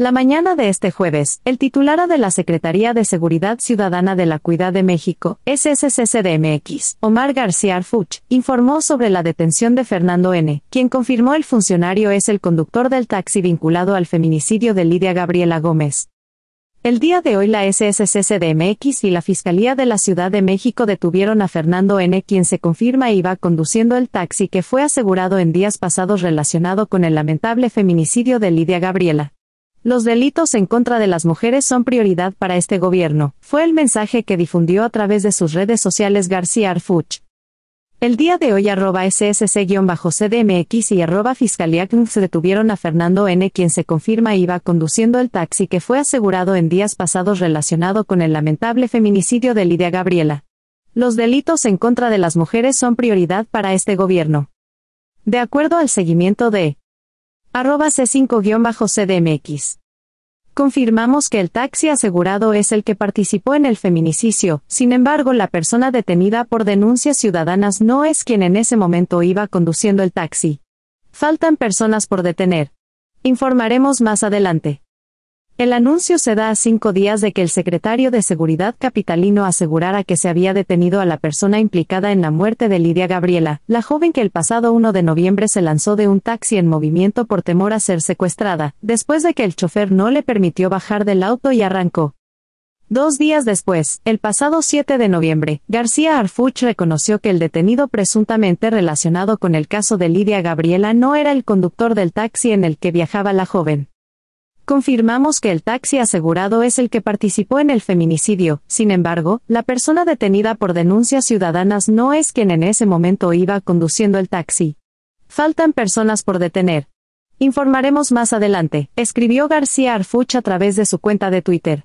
La mañana de este jueves, el titular de la Secretaría de Seguridad Ciudadana de la Cuidad de México, SSCCDMX, Omar García Arfuch, informó sobre la detención de Fernando N., quien confirmó el funcionario es el conductor del taxi vinculado al feminicidio de Lidia Gabriela Gómez. El día de hoy la SSCCDMX y la Fiscalía de la Ciudad de México detuvieron a Fernando N., quien se confirma iba conduciendo el taxi que fue asegurado en días pasados relacionado con el lamentable feminicidio de Lidia Gabriela. Los delitos en contra de las mujeres son prioridad para este gobierno, fue el mensaje que difundió a través de sus redes sociales García Arfuch. El día de hoy arroba SSC-CDMX y arroba Fiscalía se detuvieron a Fernando N. quien se confirma iba conduciendo el taxi que fue asegurado en días pasados relacionado con el lamentable feminicidio de Lidia Gabriela. Los delitos en contra de las mujeres son prioridad para este gobierno. De acuerdo al seguimiento de Arroba C5-CDMX. Confirmamos que el taxi asegurado es el que participó en el feminicidio, sin embargo la persona detenida por denuncias ciudadanas no es quien en ese momento iba conduciendo el taxi. Faltan personas por detener. Informaremos más adelante. El anuncio se da a cinco días de que el secretario de Seguridad capitalino asegurara que se había detenido a la persona implicada en la muerte de Lidia Gabriela, la joven que el pasado 1 de noviembre se lanzó de un taxi en movimiento por temor a ser secuestrada, después de que el chofer no le permitió bajar del auto y arrancó. Dos días después, el pasado 7 de noviembre, García Arfuch reconoció que el detenido presuntamente relacionado con el caso de Lidia Gabriela no era el conductor del taxi en el que viajaba la joven. Confirmamos que el taxi asegurado es el que participó en el feminicidio, sin embargo, la persona detenida por denuncias ciudadanas no es quien en ese momento iba conduciendo el taxi. Faltan personas por detener. Informaremos más adelante, escribió García Arfuch a través de su cuenta de Twitter.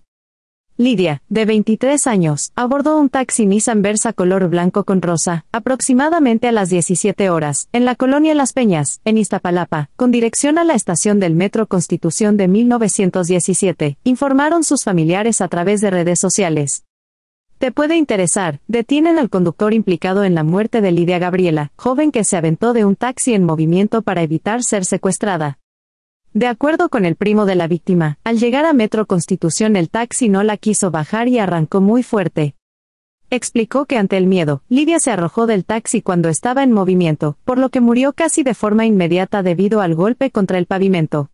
Lidia, de 23 años, abordó un taxi Nissan Versa color blanco con rosa, aproximadamente a las 17 horas, en la colonia Las Peñas, en Iztapalapa, con dirección a la estación del Metro Constitución de 1917, informaron sus familiares a través de redes sociales. Te puede interesar, detienen al conductor implicado en la muerte de Lidia Gabriela, joven que se aventó de un taxi en movimiento para evitar ser secuestrada. De acuerdo con el primo de la víctima, al llegar a Metro Constitución el taxi no la quiso bajar y arrancó muy fuerte. Explicó que ante el miedo, Lidia se arrojó del taxi cuando estaba en movimiento, por lo que murió casi de forma inmediata debido al golpe contra el pavimento.